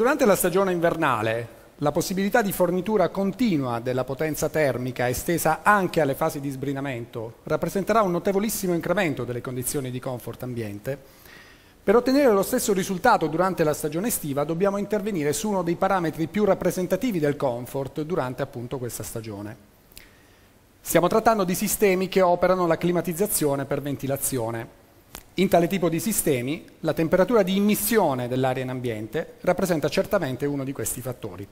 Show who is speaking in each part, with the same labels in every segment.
Speaker 1: durante la stagione invernale la possibilità di fornitura continua della potenza termica estesa anche alle fasi di sbrinamento rappresenterà un notevolissimo incremento delle condizioni di comfort ambiente. Per ottenere lo stesso risultato durante la stagione estiva dobbiamo intervenire su uno dei parametri più rappresentativi del comfort durante appunto questa stagione. Stiamo trattando di sistemi che operano la climatizzazione per ventilazione in tale tipo di sistemi, la temperatura di immissione dell'aria in ambiente rappresenta certamente uno di questi fattori.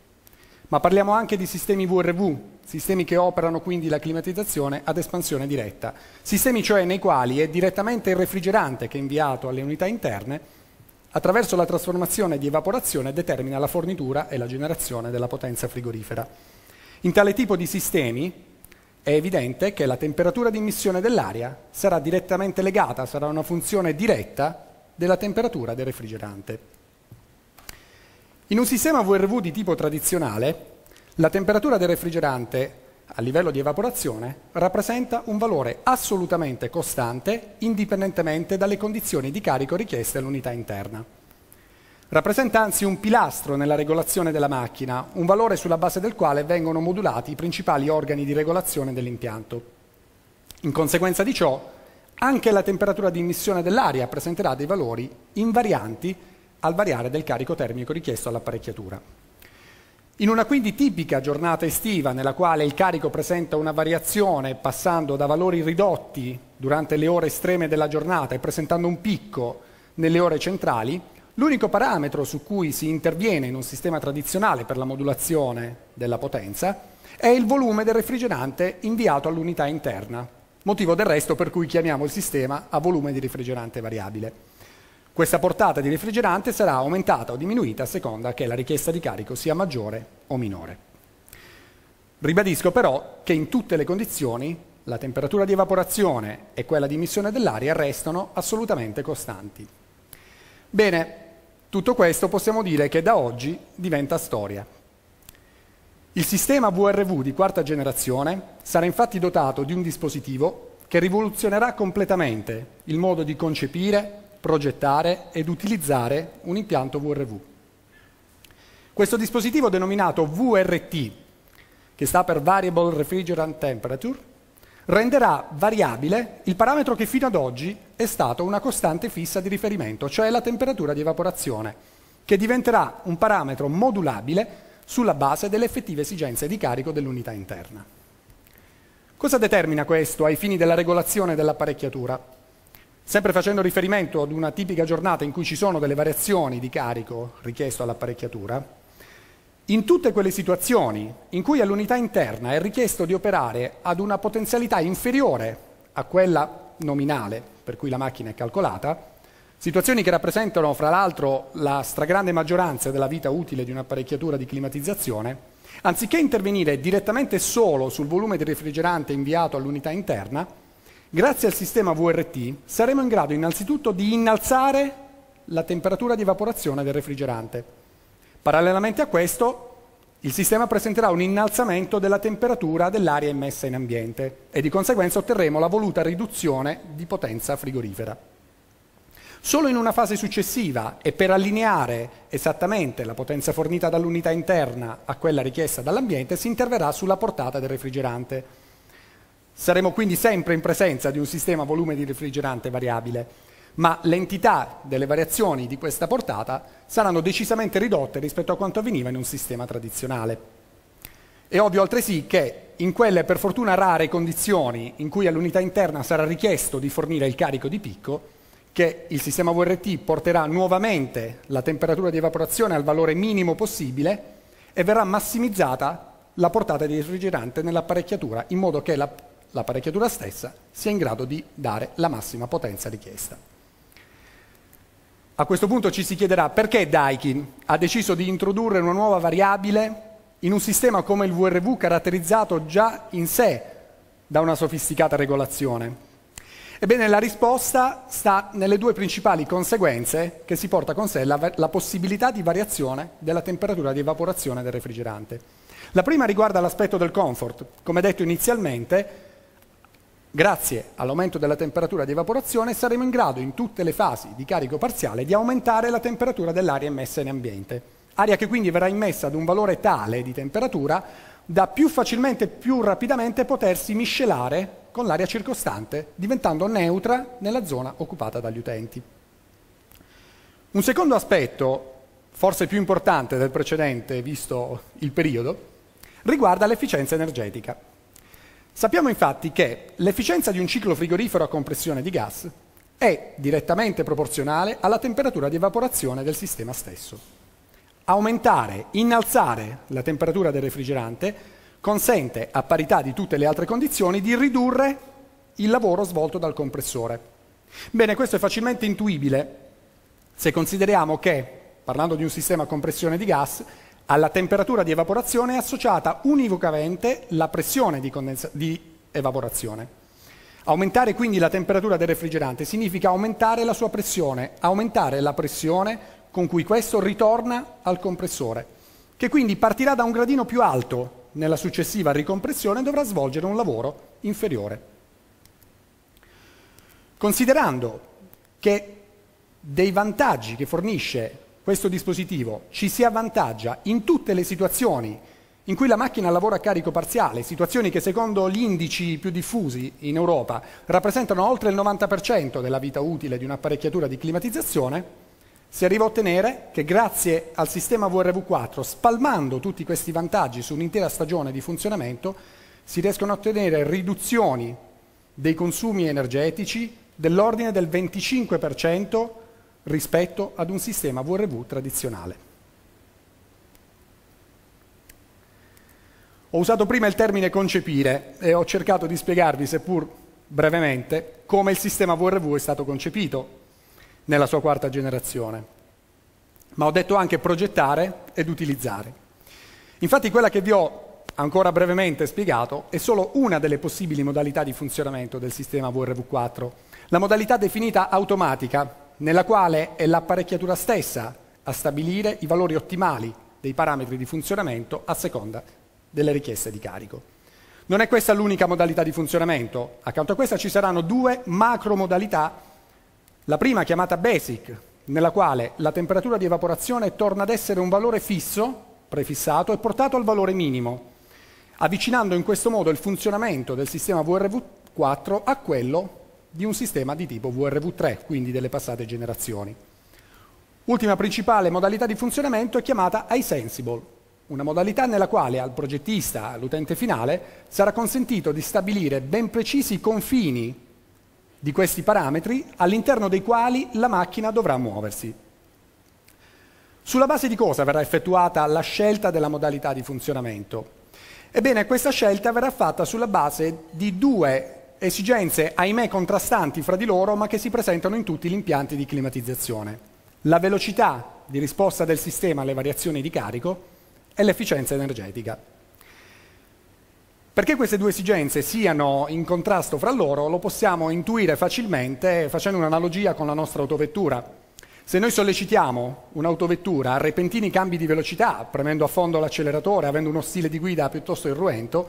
Speaker 1: Ma parliamo anche di sistemi VRV, sistemi che operano quindi la climatizzazione ad espansione diretta, sistemi cioè nei quali è direttamente il refrigerante che è inviato alle unità interne attraverso la trasformazione di evaporazione determina la fornitura e la generazione della potenza frigorifera. In tale tipo di sistemi è evidente che la temperatura di immissione dell'aria sarà direttamente legata, sarà una funzione diretta della temperatura del refrigerante. In un sistema VRV di tipo tradizionale, la temperatura del refrigerante a livello di evaporazione rappresenta un valore assolutamente costante indipendentemente dalle condizioni di carico richieste all'unità interna rappresenta anzi un pilastro nella regolazione della macchina, un valore sulla base del quale vengono modulati i principali organi di regolazione dell'impianto. In conseguenza di ciò, anche la temperatura di immissione dell'aria presenterà dei valori invarianti al variare del carico termico richiesto all'apparecchiatura. In una quindi tipica giornata estiva nella quale il carico presenta una variazione passando da valori ridotti durante le ore estreme della giornata e presentando un picco nelle ore centrali, L'unico parametro su cui si interviene in un sistema tradizionale per la modulazione della potenza è il volume del refrigerante inviato all'unità interna, motivo del resto per cui chiamiamo il sistema a volume di refrigerante variabile. Questa portata di refrigerante sarà aumentata o diminuita a seconda che la richiesta di carico sia maggiore o minore. Ribadisco però che in tutte le condizioni la temperatura di evaporazione e quella di emissione dell'aria restano assolutamente costanti. Bene, tutto questo possiamo dire che da oggi diventa storia. Il sistema VRV di quarta generazione sarà infatti dotato di un dispositivo che rivoluzionerà completamente il modo di concepire, progettare ed utilizzare un impianto VRV. Questo dispositivo denominato VRT, che sta per Variable Refrigerant Temperature, renderà variabile il parametro che fino ad oggi è stato una costante fissa di riferimento, cioè la temperatura di evaporazione, che diventerà un parametro modulabile sulla base delle effettive esigenze di carico dell'unità interna. Cosa determina questo ai fini della regolazione dell'apparecchiatura? Sempre facendo riferimento ad una tipica giornata in cui ci sono delle variazioni di carico richiesto all'apparecchiatura, in tutte quelle situazioni in cui all'unità interna è richiesto di operare ad una potenzialità inferiore a quella nominale per cui la macchina è calcolata, situazioni che rappresentano fra l'altro la stragrande maggioranza della vita utile di un'apparecchiatura di climatizzazione, anziché intervenire direttamente solo sul volume del refrigerante inviato all'unità interna, grazie al sistema VRT saremo in grado innanzitutto di innalzare la temperatura di evaporazione del refrigerante Parallelamente a questo, il sistema presenterà un innalzamento della temperatura dell'aria immessa in ambiente e di conseguenza otterremo la voluta riduzione di potenza frigorifera. Solo in una fase successiva e per allineare esattamente la potenza fornita dall'unità interna a quella richiesta dall'ambiente si interverrà sulla portata del refrigerante. Saremo quindi sempre in presenza di un sistema volume di refrigerante variabile ma l'entità delle variazioni di questa portata saranno decisamente ridotte rispetto a quanto avveniva in un sistema tradizionale. È ovvio altresì che in quelle per fortuna rare condizioni in cui all'unità interna sarà richiesto di fornire il carico di picco, che il sistema VRT porterà nuovamente la temperatura di evaporazione al valore minimo possibile e verrà massimizzata la portata di refrigerante nell'apparecchiatura in modo che l'apparecchiatura stessa sia in grado di dare la massima potenza richiesta. A questo punto ci si chiederà perché Daikin ha deciso di introdurre una nuova variabile in un sistema come il VRV caratterizzato già in sé da una sofisticata regolazione. Ebbene, la risposta sta nelle due principali conseguenze che si porta con sé la, la possibilità di variazione della temperatura di evaporazione del refrigerante. La prima riguarda l'aspetto del comfort. Come detto inizialmente, Grazie all'aumento della temperatura di evaporazione saremo in grado in tutte le fasi di carico parziale di aumentare la temperatura dell'aria immessa in ambiente. Aria che quindi verrà immessa ad un valore tale di temperatura da più facilmente e più rapidamente potersi miscelare con l'aria circostante, diventando neutra nella zona occupata dagli utenti. Un secondo aspetto, forse più importante del precedente, visto il periodo, riguarda l'efficienza energetica. Sappiamo infatti che l'efficienza di un ciclo frigorifero a compressione di gas è direttamente proporzionale alla temperatura di evaporazione del sistema stesso. Aumentare, innalzare la temperatura del refrigerante consente, a parità di tutte le altre condizioni, di ridurre il lavoro svolto dal compressore. Bene, questo è facilmente intuibile se consideriamo che, parlando di un sistema a compressione di gas, alla temperatura di evaporazione è associata univocamente la pressione di, di evaporazione. Aumentare quindi la temperatura del refrigerante significa aumentare la sua pressione, aumentare la pressione con cui questo ritorna al compressore, che quindi partirà da un gradino più alto nella successiva ricompressione e dovrà svolgere un lavoro inferiore. Considerando che dei vantaggi che fornisce questo dispositivo ci si avvantaggia in tutte le situazioni in cui la macchina lavora a carico parziale, situazioni che secondo gli indici più diffusi in Europa rappresentano oltre il 90% della vita utile di un'apparecchiatura di climatizzazione, si arriva a ottenere che grazie al sistema VRV4, spalmando tutti questi vantaggi su un'intera stagione di funzionamento, si riescono a ottenere riduzioni dei consumi energetici dell'ordine del 25% rispetto ad un sistema VRV tradizionale. Ho usato prima il termine concepire e ho cercato di spiegarvi, seppur brevemente, come il sistema VRV è stato concepito nella sua quarta generazione. Ma ho detto anche progettare ed utilizzare. Infatti quella che vi ho ancora brevemente spiegato è solo una delle possibili modalità di funzionamento del sistema VRV4, la modalità definita automatica, nella quale è l'apparecchiatura stessa a stabilire i valori ottimali dei parametri di funzionamento a seconda delle richieste di carico. Non è questa l'unica modalità di funzionamento, accanto a questa ci saranno due macro modalità, la prima chiamata basic, nella quale la temperatura di evaporazione torna ad essere un valore fisso, prefissato, e portato al valore minimo, avvicinando in questo modo il funzionamento del sistema VRV4 a quello di un sistema di tipo VRV3, quindi delle passate generazioni. Ultima principale modalità di funzionamento è chiamata iSensible, una modalità nella quale al progettista, all'utente finale, sarà consentito di stabilire ben precisi confini di questi parametri all'interno dei quali la macchina dovrà muoversi. Sulla base di cosa verrà effettuata la scelta della modalità di funzionamento? Ebbene, questa scelta verrà fatta sulla base di due esigenze ahimè contrastanti fra di loro ma che si presentano in tutti gli impianti di climatizzazione. La velocità di risposta del sistema alle variazioni di carico e l'efficienza energetica. Perché queste due esigenze siano in contrasto fra loro lo possiamo intuire facilmente facendo un'analogia con la nostra autovettura. Se noi sollecitiamo un'autovettura a repentini cambi di velocità, premendo a fondo l'acceleratore, avendo uno stile di guida piuttosto irruento,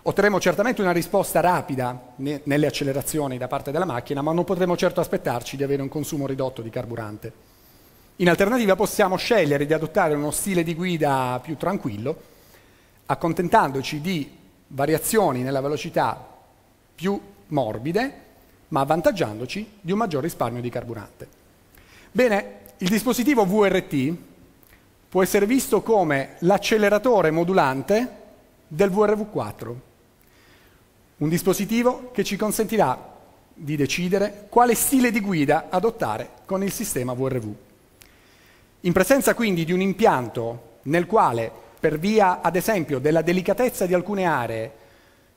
Speaker 1: Otterremo certamente una risposta rapida nelle accelerazioni da parte della macchina, ma non potremo certo aspettarci di avere un consumo ridotto di carburante. In alternativa possiamo scegliere di adottare uno stile di guida più tranquillo, accontentandoci di variazioni nella velocità più morbide, ma avvantaggiandoci di un maggior risparmio di carburante. Bene, il dispositivo VRT può essere visto come l'acceleratore modulante del VRV4 un dispositivo che ci consentirà di decidere quale stile di guida adottare con il sistema VRV. In presenza quindi di un impianto nel quale, per via ad esempio della delicatezza di alcune aree,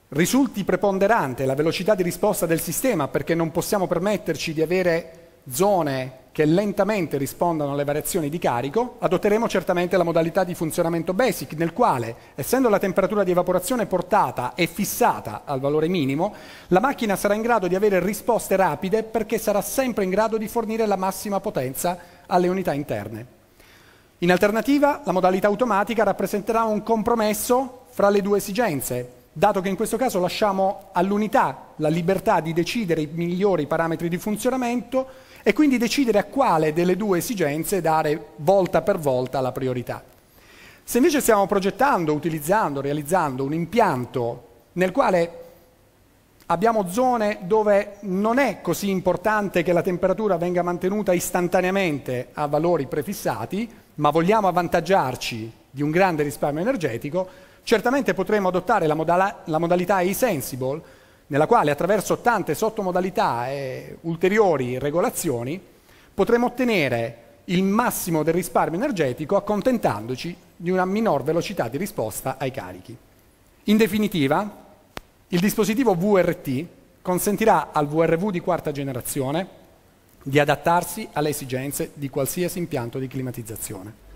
Speaker 1: risulti preponderante la velocità di risposta del sistema perché non possiamo permetterci di avere zone che lentamente rispondano alle variazioni di carico, adotteremo certamente la modalità di funzionamento basic, nel quale, essendo la temperatura di evaporazione portata e fissata al valore minimo, la macchina sarà in grado di avere risposte rapide perché sarà sempre in grado di fornire la massima potenza alle unità interne. In alternativa, la modalità automatica rappresenterà un compromesso fra le due esigenze, dato che in questo caso lasciamo all'unità la libertà di decidere i migliori parametri di funzionamento, e quindi decidere a quale delle due esigenze dare volta per volta la priorità. Se invece stiamo progettando, utilizzando, realizzando un impianto nel quale abbiamo zone dove non è così importante che la temperatura venga mantenuta istantaneamente a valori prefissati, ma vogliamo avvantaggiarci di un grande risparmio energetico, certamente potremo adottare la, modala- la modalità e-sensible nella quale attraverso tante sottomodalità e ulteriori regolazioni potremo ottenere il massimo del risparmio energetico accontentandoci di una minor velocità di risposta ai carichi. In definitiva, il dispositivo VRT consentirà al VRV di quarta generazione di adattarsi alle esigenze di qualsiasi impianto di climatizzazione.